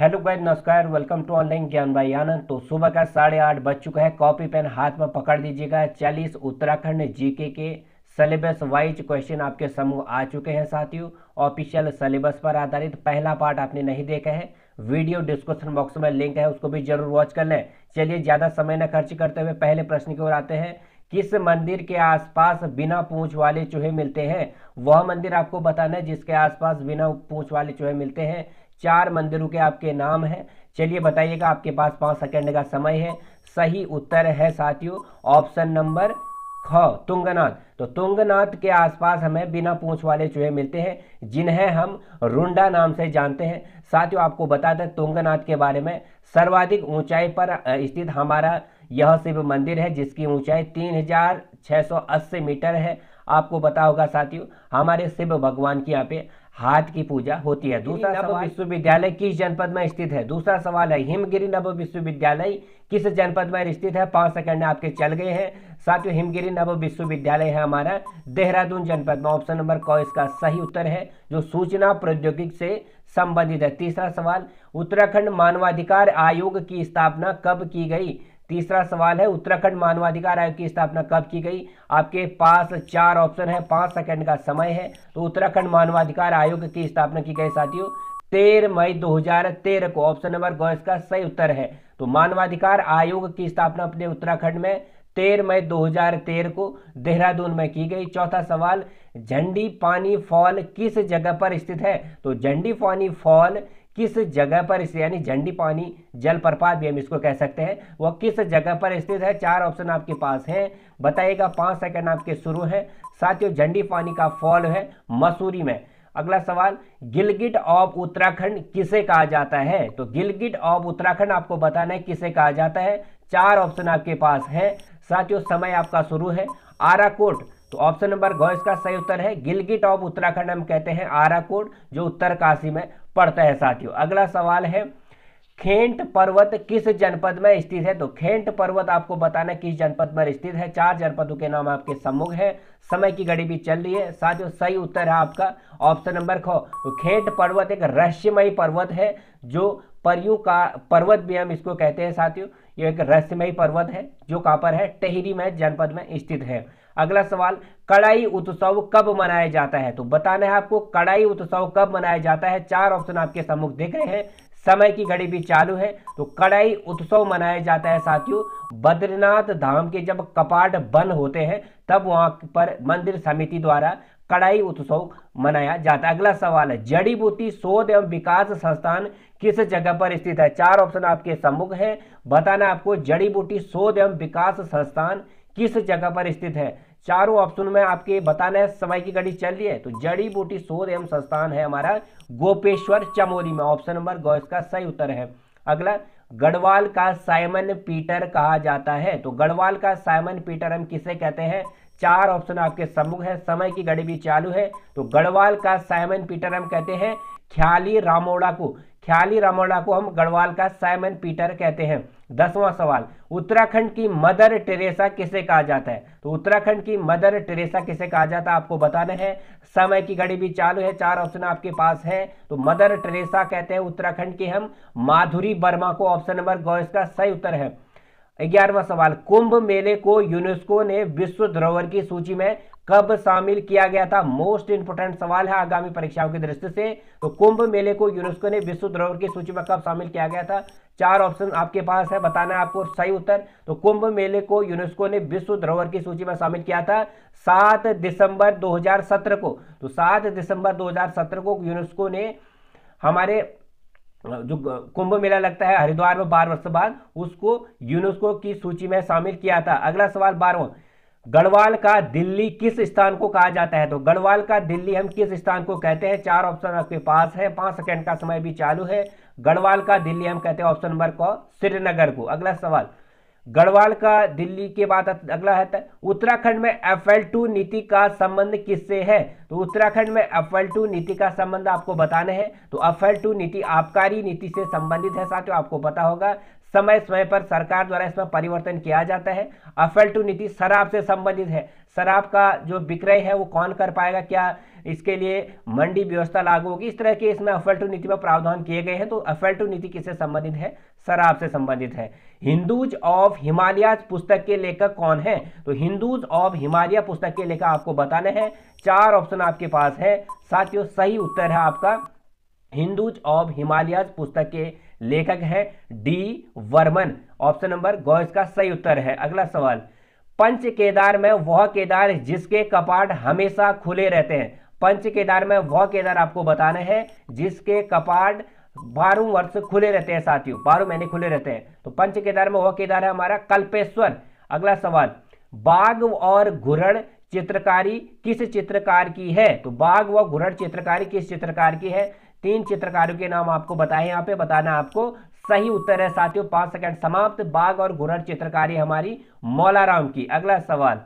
hello guys नमस्कार welcome to online ज्ञान भाई आनंद तो सुबह का साढ़े आठ बज चुका है कॉपी पेन हाथ में पकड़ दीजिएगा चालीस उत्तराखंड जीके के सिलेबस वाइज क्वेश्चन आपके समूह आ चुके हैं साथियों ऑफिशियल सिलेबस पर आधारित पहला पार्ट आपने नहीं देखा है वीडियो डिस्क्रिप्शन बॉक्स में लिंक है उसको भी जरूर वॉच कर लें चलिए ज़्यादा समय न खर्च करते हुए पहले प्रश्न की ओर आते हैं किस मंदिर के आसपास बिना पूंछ वाले चूहे मिलते हैं वह मंदिर आपको बताना है जिसके आसपास बिना पूंछ वाले चूहे मिलते हैं चार मंदिरों के आपके नाम हैं चलिए बताइएगा आपके पास पाँच सेकंड का समय है सही उत्तर है साथियों ऑप्शन नंबर ख तुंगनाथ तो तुंगनाथ के आसपास हमें बिना पूछ वाले चूहे मिलते हैं जिन्हें हम रुंडा नाम से जानते हैं साथियों आपको बता दें तुंगनाथ के बारे में सर्वाधिक ऊंचाई पर स्थित हमारा यह शिव मंदिर है जिसकी ऊंचाई 3680 मीटर है आपको बता होगा साथियों हमारे शिव भगवान की यहाँ पे हाथ की पूजा होती है दूसरा नव विश्वविद्यालय किस जनपद में स्थित है दूसरा सवाल है हिमगिरी नव विश्वविद्यालय किस जनपद में स्थित है पांच सेकंड आपके चल गए हैं साथियों हिमगिरी नव विश्वविद्यालय है हमारा देहरादून जनपद में ऑप्शन नंबर कौ इसका सही उत्तर है जो सूचना प्रौद्योगिक से संबंधित है तीसरा सवाल उत्तराखंड मानवाधिकार आयोग की स्थापना कब की गई तीसरा सवाल है उत्तराखंड मानवाधिकार आयोग की स्थापना कब की गई आपके पास चार ऑप्शन है पांच सेकंड का समय है तो उत्तराखंड मानवाधिकार आयोग की स्थापना की गई साथियों तेरह मई 2013 को ऑप्शन नंबर गौ इसका सही उत्तर है तो मानवाधिकार आयोग की स्थापना अपने उत्तराखंड में तेरह मई 2013 को देहरादून में की गई चौथा सवाल झंडी पानी फॉल किस जगह पर स्थित है तो झंडी पानी फॉल किस जगह पर इसे यानी झंडी पानी जलप्रपात भी हम इसको कह सकते हैं वह किस जगह पर स्थित है चार ऑप्शन आपके पास हैं बताइएगा पाँच सेकंड आपके शुरू हैं साथियों झंडी पानी का फॉल है मसूरी में अगला सवाल गिलगिट ऑफ उत्तराखंड किसे कहा जाता है तो गिलगिट ऑफ उत्तराखंड आपको बताना है किसे कहा जाता है चार ऑप्शन आपके पास है साथियों समय आपका शुरू है आराकोट तो ऑप्शन नंबर गौ इसका सही उत्तर है गिलगिट ऑफ उत्तराखंड हम कहते हैं आराकोट जो उत्तरकाशी में पड़ता है साथियों अगला सवाल है खेंट पर्वत किस जनपद में स्थित है तो खेंट पर्वत आपको बताना किस जनपद में स्थित है चार जनपदों के नाम आपके सम्मुख है समय की घड़ी भी चल रही है साथियों सही उत्तर है आपका ऑप्शन नंबर खो तो खेंट पर्वत एक रहस्यमयी पर्वत है जो परियों का पर्वत भी हम इसको कहते हैं साथियों ये एक रहस्यमयी पर्वत है जो कहाँ पर है टेहरी में जनपद में स्थित है अगला सवाल कड़ाई उत्सव कब मनाया जाता है तो बताना है आपको कड़ाई उत्सव कब मनाया जाता है चार ऑप्शन आपके सम्मुख देख रहे हैं समय की घड़ी भी चालू है तो कड़ाई उत्सव मनाया जाता है साथियों बद्रीनाथ धाम के जब कपाट बंद होते हैं तब वहां पर मंदिर समिति द्वारा कड़ाई उत्सव मनाया जाता है अगला सवाल है जड़ी बूटी शोध एवं विकास संस्थान किस जगह पर स्थित है चार ऑप्शन आपके सम्मुख है बताना आपको जड़ी बूटी शोध एवं विकास संस्थान किस जगह पर स्थित है चारों ऑप्शन में आपके बताना है समय की घड़ी चल रही है तो जड़ी बूटी शोध एवं संस्थान है हमारा गोपेश्वर चमोली में ऑप्शन नंबर गौ इसका सही उत्तर है अगला गढ़वाल का साइमन पीटर कहा जाता है तो गढ़वाल का साइमन पीटर हम किसे कहते हैं चार ऑप्शन आपके सम्मुख है समय की घड़ी भी चालू है तो गढ़वाल का साइमन पीटर हम कहते हैं ख्याली रामोड़ा को ख्याली रामोड़ा को हम गढ़वाल का साइमन पीटर कहते हैं दसवां सवाल उत्तराखंड की मदर टेरेसा किसे कहा जाता है तो उत्तराखंड की मदर टेरेसा किसे कहा जाता है आपको बताना है समय की घड़ी भी चालू है चार ऑप्शन आपके पास है तो मदर टेरेसा कहते हैं उत्तराखंड की हम माधुरी वर्मा को ऑप्शन नंबर गौ इसका सही उत्तर है ग्यारहवा सवाल कुंभ मेले को यूनेस्को ने विश्व धरोहर की सूची में कब शामिल किया गया था मोस्ट इंपोर्टेंट सवाल है आगामी परीक्षाओं की दृष्टि से तो कुंभ मेले को यूनेस्को ने विश्व धरोहर की सूची में कब शामिल किया गया था चार ऑप्शन आपके पास है बताना है आपको सही उत्तर तो कुंभ मेले को यूनेस्को ने विश्व धरोहर की सूची में शामिल किया था सात दिसंबर 2017 को तो सात दिसंबर 2017 को यूनेस्को ने हमारे जो कुंभ मेला लगता है हरिद्वार में बारह वर्ष बाद उसको यूनेस्को की सूची में शामिल किया था अगला सवाल बारहवा गढ़वाल का दिल्ली किस स्थान को कहा जाता है तो गढ़वाल का दिल्ली हम किस स्थान को कहते हैं चार ऑप्शन आपके पास है पांच सेकंड का समय भी चालू है गढ़वाल का दिल्ली हम कहते हैं ऑप्शन नंबर को श्रीनगर को अगला सवाल गढ़वाल का दिल्ली के बाद अगला है उत्तराखंड में एफ एल टू नीति का संबंध किससे है तो उत्तराखंड में एफ एल टू नीति का संबंध आपको बताना है तो एफ एल टू नीति आबकारी नीति से संबंधित है साथियों आपको पता होगा समय समय पर सरकार द्वारा इसमें परिवर्तन किया जाता है अफेल टू नीति शराब से संबंधित है शराब का जो विक्रय है वो कौन कर पाएगा क्या इसके लिए मंडी व्यवस्था लागू होगी इस तरह के इसमें अफेल टू नीति में प्रावधान किए गए हैं तो अफेल टू नीति किससे संबंधित है शराब से संबंधित है हिंदूज ऑफ हिमालयाज पुस्तक के लेखक कौन है तो हिंदूज ऑफ हिमालय पुस्तक के लेखक आपको बताने हैं चार ऑप्शन आपके पास है साथियों सही उत्तर है आपका हिंदूज ऑफ हिमालयाज पुस्तक के लेखक है डी वर्मन ऑप्शन नंबर गौ इसका सही उत्तर है अगला सवाल पंच केदार में वह केदार जिसके कपाट हमेशा खुले रहते हैं पंच केदार में वह केदार आपको बताना है जिसके कपाट बारह वर्ष खुले रहते हैं साथियों बारह महीने खुले रहते हैं तो पंच केदार में वह केदार है हमारा कल्पेश्वर अगला सवाल बाघ और घुरड़ चित्रकारी किस चित्रकार की है तो बाघ व घुरड़ चित्रकारी किस चित्रकार की है तीन चित्रकारों के नाम आपको बताए यहाँ पे बताना आपको सही उत्तर है साथियों पांच सेकंड समाप्त बाघ और घुरर चित्रकारी हमारी मौलाराम की अगला सवाल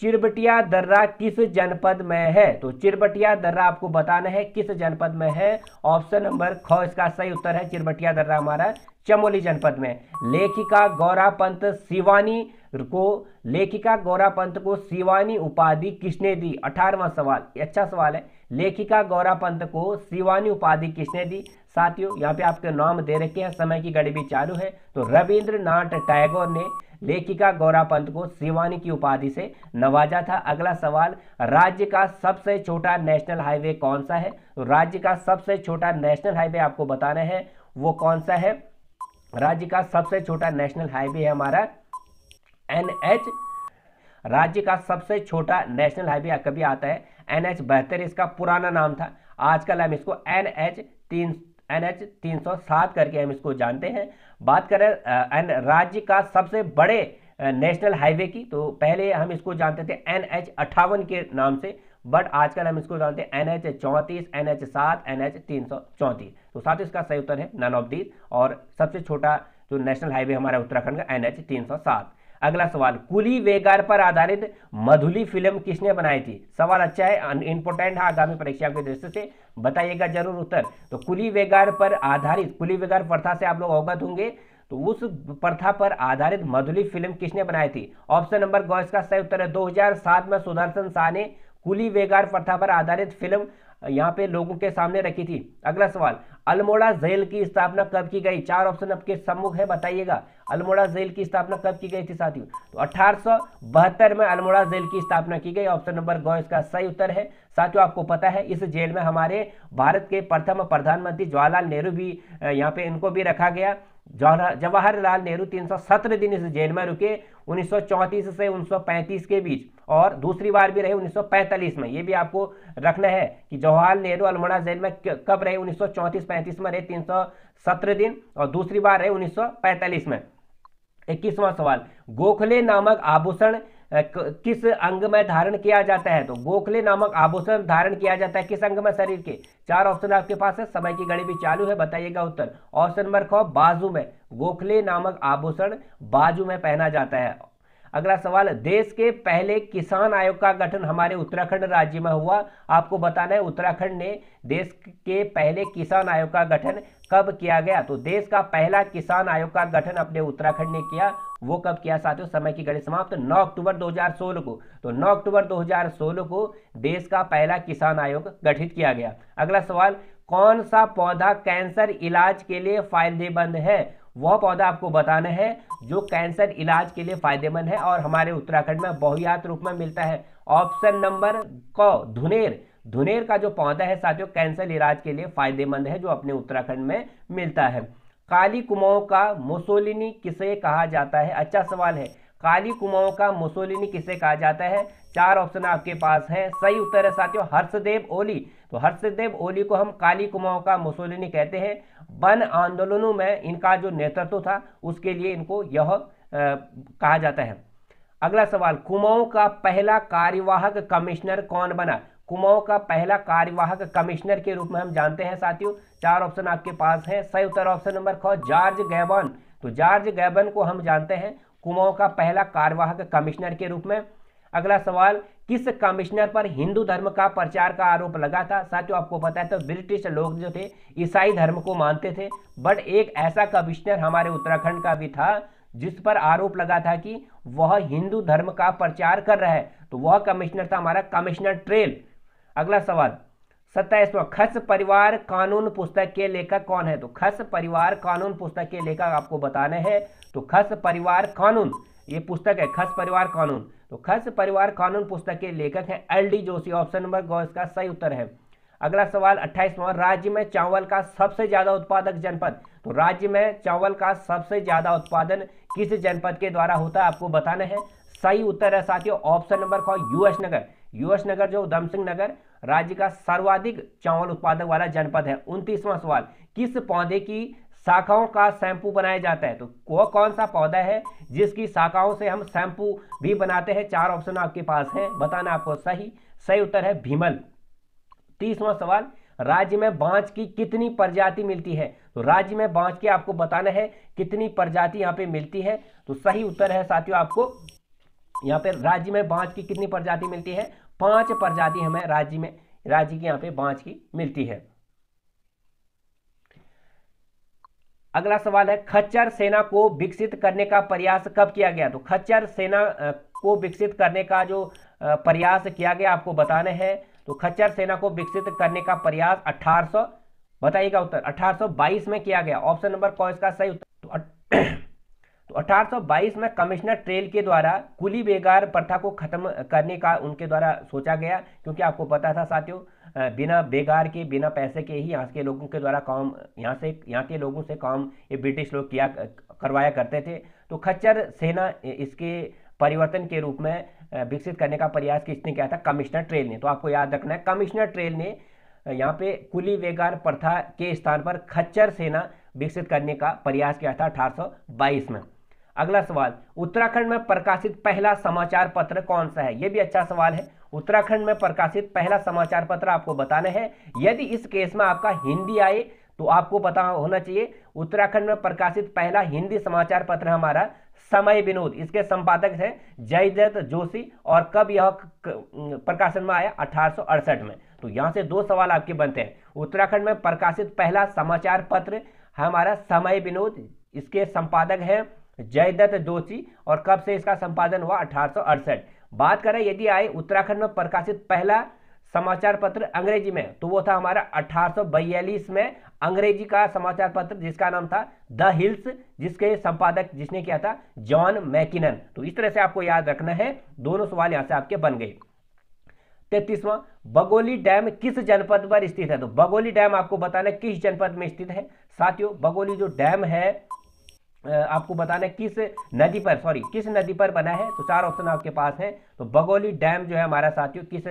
चिरबटिया दर्रा किस जनपद में है तो चिरबटिया दर्रा आपको बताना है किस जनपद में है ऑप्शन नंबर ख इसका सही उत्तर है चिरबटिया दर्रा हमारा चमोली जनपद में लेखिका गौरा पंत शिवानी रुको लेखिका गौरा पंत को शिवानी उपाधि किसने दी अठारवा सवाल अच्छा सवाल है लेखिका गौरा पंत को शिवानी उपाधि किसने दी साथियों यहाँ पे आपके नाम दे रखे हैं समय की भी चालू है तो रविंद्रनाथ टैगोर ने लेखिका गौरा पंत को शिवानी की उपाधि से नवाजा था अगला सवाल राज्य का सबसे छोटा नेशनल हाईवे कौन सा है तो राज्य का सबसे छोटा नेशनल हाईवे आपको बताना है वो कौन सा है राज्य का सबसे छोटा नेशनल हाईवे है हमारा एच राज्य का सबसे छोटा नेशनल हाईवे कभी आता है एन एच बहत्तर इसका पुराना नाम था आजकल हम इसको एन एच तीन एन एच तीन सौ सात करके हम इसको जानते हैं बात करें एन राज्य का सबसे बड़े नेशनल हाईवे की तो पहले हम इसको जानते थे एन एच अट्ठावन के नाम से बट आजकल हम इसको जानते हैं एन एच चौंतीस एन एच सात एन एच तीन सौ चौंतीस तो साथ इसका सही उत्तर है नन ऑफ दीज और सबसे छोटा जो नेशनल हाईवे हमारा उत्तराखंड का एन एच तीन सौ सात अगला सवाल कुली वेगार पर आधारित मधुली फिल्म किसने बनाई थी सवाल अच्छा है इंपोर्टेंट है आगामी परीक्षा की दृष्टि से बताइएगा जरूर उत्तर तो कुली वेगार पर आधारित कुली वेगार प्रथा से आप लोग अवगत होंगे तो उस प्रथा पर आधारित मधुली फिल्म किसने बनाई थी ऑप्शन नंबर गौ इसका सही उत्तर है दो में सुदर्शन शाह ने कुली वेगार प्रथा पर आधारित फिल्म यहाँ पे लोगों के सामने रखी थी अगला सवाल अल्मोड़ा जेल की स्थापना कब की गई चार ऑप्शन आपके सम्मुख है बताइएगा अल्मोड़ा जेल की स्थापना कब की गई थी साथियों तो अठारह में अल्मोड़ा जेल की स्थापना की गई ऑप्शन नंबर गौ इसका सही उत्तर है साथियों आपको पता है इस जेल में हमारे भारत के प्रथम प्रधानमंत्री जवाहरलाल नेहरू भी यहाँ पे इनको भी रखा गया जवाहरलाल नेहरू तीन दिन इस जेल में रुके उन्नीस से उन्नीस के बीच और दूसरी बार भी रहे 1945 में ये भी आपको रखना है कि जवाहरलाल नेहरू अल्मोड़ा जेल में कब रहे 1934-35 में रहे 317 दिन और दूसरी बार रहे 1945 में इक्कीसवां सवाल गोखले नामक आभूषण किस अंग में धारण किया जाता है तो गोखले नामक आभूषण धारण किया जाता है किस अंग में शरीर के चार ऑप्शन आपके पास है समय की घड़ी भी चालू है बताइएगा उत्तर ऑप्शन नंबर ख बाजू में गोखले नामक आभूषण बाजू में पहना जाता है अगला सवाल देश के पहले किसान आयोग का गठन हमारे उत्तराखंड राज्य में हुआ आपको बताना है उत्तराखंड ने देश के पहले किसान आयोग का गठन कब किया गया तो देश का पहला किसान आयोग का गठन अपने उत्तराखंड ने किया वो कब किया साथियों समय की घड़ी समाप्त 9 अक्टूबर 2016 को तो 9 अक्टूबर 2016 को देश का पहला किसान आयोग गठित किया गया अगला सवाल कौन सा पौधा कैंसर इलाज के लिए फायदेमंद है वह पौधा आपको बताना है जो कैंसर इलाज के लिए फायदेमंद है और हमारे उत्तराखंड में बहुयात रूप में मिलता है ऑप्शन नंबर क धुनेर धुनेर का जो पौधा है साथियों कैंसर इलाज के लिए फायदेमंद है जो अपने उत्तराखंड में मिलता है काली कुमाऊं का मोसोलिनी किसे कहा जाता है अच्छा सवाल है काली कुमाओं का मुसोलिनी किसे कहा जाता है चार ऑप्शन आपके पास हैं सही उत्तर है साथियों हर्षदेव ओली तो हर्षदेव ओली को हम काली कुमाओं का मुसोलिनी कहते हैं वन आंदोलनों में इनका जो नेतृत्व था उसके लिए इनको यह कहा जाता है अगला सवाल कुमाऊं का पहला कार्यवाहक कमिश्नर कौन बना कुमाऊं का पहला कार्यवाहक कमिश्नर के रूप में हम जानते हैं साथियों चार ऑप्शन आपके पास हैं सही उत्तर ऑप्शन नंबर ख जॉर्ज गैबन तो जॉर्ज गैबन को हम जानते हैं कुमाऊं का पहला कार्यवाहक कमिश्नर के रूप में अगला सवाल किस कमिश्नर पर हिंदू धर्म का प्रचार का आरोप लगा था साथियों आपको पता है तो ब्रिटिश लोग जो थे ईसाई धर्म को मानते थे बट एक ऐसा कमिश्नर हमारे उत्तराखंड का भी था जिस पर आरोप लगा था कि वह हिंदू धर्म का प्रचार कर रहा है तो वह कमिश्नर था हमारा कमिश्नर ट्रेल अगला सवाल सत्ताईसवा खस परिवार कानून पुस्तक के लेखक कौन है तो खस परिवार कानून पुस्तक के लेखक आपको बताने हैं तो खस परिवार कानून ये पुस्तक है खस परिवार कानून तो खस परिवार कानून पुस्तक के लेखक हैं L D Joshi option number गौ इसका सही उत्तर है अगला सवाल अट्ठाईसवा राज्य में चावल का सबसे ज्यादा उत्पादक जनपद तो राज्य में चावल का सबसे ज्यादा उत्पादन किस जनपद के द्वारा होता है आपको बताना है सही उत्तर है साथियों option number four US Nagar US Nagar जो उधम नगर राज्य का सर्वाधिक चावल उत्पादक वाला जनपद है उनतीसवां सवाल किस पौधे की शाखाओं का शैंपू बनाया जाता है तो वो कौन सा पौधा है जिसकी शाखाओं से हम शैंपू भी बनाते हैं चार ऑप्शन आपके पास है बताना आपको सही सही उत्तर है भीमल तीसवां सवाल राज्य में बांस की कितनी प्रजाति मिलती है तो राज्य में बांस की आपको बताना है कितनी प्रजाति यहाँ पे मिलती है तो सही उत्तर है साथियों आपको यहाँ पे राज्य में बांस की कितनी प्रजाति मिलती है पांच प्रजाति हमें राज्य में राज्य के यहां पे बांस की मिलती है अगला सवाल है खच्चर सेना को विकसित करने का प्रयास कब किया गया तो खच्चर सेना को विकसित करने का जो प्रयास किया गया आपको बताना है तो खच्चर सेना को विकसित करने का प्रयास 1800 बताइएगा उत्तर 1822 में किया गया ऑप्शन नंबर कौन इसका सही उत्तर तो तो 1822 में कमिश्नर ट्रेल के द्वारा कुली बेगार प्रथा को खत्म करने का उनके द्वारा सोचा गया क्योंकि आपको पता था साथियों बिना बेगार के बिना पैसे के ही यहाँ के लोगों के द्वारा काम यहाँ से यहाँ के लोगों से काम ये ब्रिटिश लोग किया करवाया करते थे तो खच्चर सेना इसके परिवर्तन के रूप में विकसित करने का प्रयास किसने किया था कमिश्नर ट्रेल ने तो आपको याद रखना है कमिश्नर ट्रेल ने यहाँ पे कुली वेगार प्रथा के स्थान पर खच्चर सेना विकसित करने का प्रयास किया था अठारह में अगला सवाल उत्तराखंड में प्रकाशित पहला समाचार पत्र कौन सा है यह भी अच्छा सवाल है उत्तराखंड में प्रकाशित पहला समाचार पत्र आपको बताना है यदि इस केस में आपका हिंदी आए तो आपको पता होना चाहिए उत्तराखंड में प्रकाशित पहला हिंदी समाचार पत्र हमारा समय विनोद इसके संपादक हैं जयदत्त जोशी और कब यह प्रकाशन में आया अठारह में तो यहां से दो सवाल आपके बनते हैं उत्तराखंड में प्रकाशित पहला समाचार पत्र हमारा समय विनोद इसके संपादक हैं जयदत्त जोशी और कब से इसका संपादन हुआ अठारह बात करें यदि आए उत्तराखंड में प्रकाशित पहला समाचार पत्र अंग्रेजी में तो वो था हमारा अठारह में अंग्रेजी का समाचार पत्र जिसका नाम था द हिल्स जिसके संपादक जिसने किया था जॉन मैकिनन तो इस तरह से आपको याद रखना है दोनों सवाल यहां से आपके बन गए तैतीसवां बगोली डैम किस जनपद पर स्थित है तो बगोली डैम आपको बताना किस जनपद में स्थित है साथियों बगोली जो डैम है आपको बताना है किस नदी पर सॉरी किस नदी पर बना है तो चार ऑप्शन आपके पास हैं तो बगोली डैम जो है हमारा साथियों किस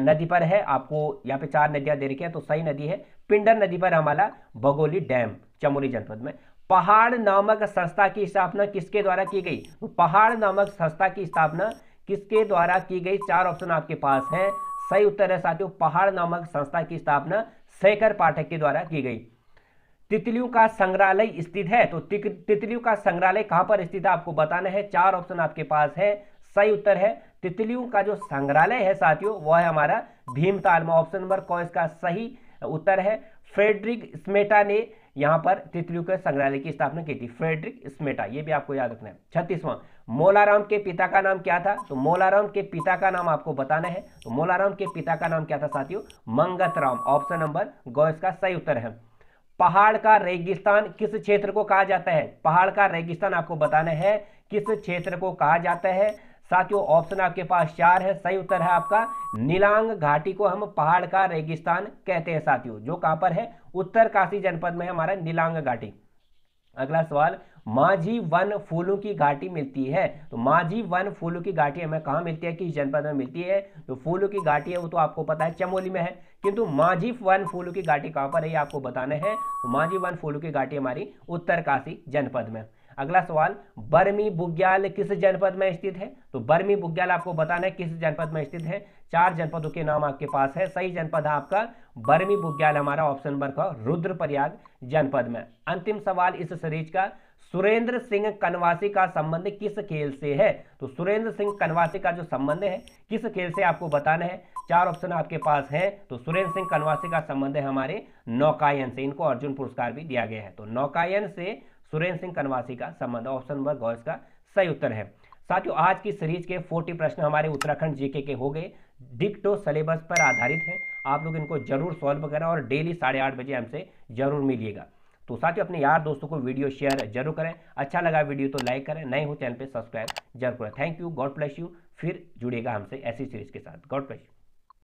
नदी पर है आपको यहाँ पे चार नदियां दे रखी हैं तो सही नदी है पिंडर नदी पर हमारा बगोली डैम चमोली जनपद में पहाड़ नामक संस्था की स्थापना किसके द्वारा की गई तो पहाड़ नामक संस्था की स्थापना किसके द्वारा की गई चार ऑप्शन आपके पास है सही उत्तर है साथियों पहाड़ नामक संस्था की स्थापना शेखर पाठक के द्वारा की गई तितलियों का संग्रहालय स्थित है तो तितलियों का संग्रहालय कहां पर स्थित है आपको बताना है चार ऑप्शन आपके पास है सही उत्तर है तितलियों का जो संग्रहालय है साथियों वह है हमारा भीमताल में ऑप्शन नंबर कौन इसका सही उत्तर है फ्रेडरिक स्मेटा ने यहां पर तितलियों के संग्रहालय की स्थापना की थी फ्रेडरिक स्मेटा ये भी आपको याद रखना है छत्तीसवां मोलाराम के पिता का नाम क्या था तो मोलाराम के पिता का नाम आपको बताना है तो मोलाराम के पिता का नाम क्या था साथियों मंगत ऑप्शन नंबर गौ इसका सही उत्तर है पहाड़ का रेगिस्तान किस क्षेत्र को कहा जाता है पहाड़ का रेगिस्तान आपको बताना है किस क्षेत्र को कहा जाता है साथियों ऑप्शन आपके पास चार है सही उत्तर है आपका नीलांग घाटी को हम पहाड़ का रेगिस्तान कहते हैं साथियों जो कहां पर है उत्तर काशी जनपद में हमारा नीलांग घाटी अगला सवाल माझी वन फूलों की घाटी मिलती है तो माझी वन फूलों की घाटी हमें कहा मिलती है किस जनपद में मिलती है तो फूलों की घाटी है वो तो आपको पता है चमोली में है किंतु माझी वन फूलू की घाटी कहां पर है आपको बताना है तो माझी वन फूलू की घाटी हमारी उत्तर काशी जनपद में अगला सवाल बर्मी बुग्याल किस जनपद में स्थित है तो बर्मी बुग्याल आपको बताना है किस जनपद में स्थित है चार जनपदों के नाम आपके पास है सही जनपद है आपका बर्मी बुग्याल हमारा ऑप्शन नंबर का रुद्रप्रयाग जनपद में अंतिम सवाल इस सीरीज का सुरेंद्र सिंह कनवासी का संबंध किस खेल से है तो सुरेंद्र सिंह कनवासी का जो संबंध है किस खेल से आपको बताना है चार ऑप्शन आपके पास है तो सुरेंद्र सिंह कनवासी का संबंध है हमारे नौकायन से इनको अर्जुन पुरस्कार भी दिया गया है तो नौकायन से सुरेंद्र सिंह कनवासी का संबंध ऑप्शन नंबर गौस इसका सही उत्तर है साथियों आज की सीरीज के 40 प्रश्न हमारे उत्तराखंड जीके के हो गए डिक्टो सिलेबस पर आधारित है आप लोग इनको जरूर सॉल्व करें और डेली साढ़े आठ बजे हमसे जरूर मिलिएगा तो साथ ही अपने यार दोस्तों को वीडियो शेयर जरूर करें अच्छा लगा वीडियो तो लाइक करें नए हो चैनल पर सब्सक्राइब जरूर करें thank you God bless you फिर जुड़ेगा हमसे ऐसी सीरीज के साथ गॉड प्लेस यू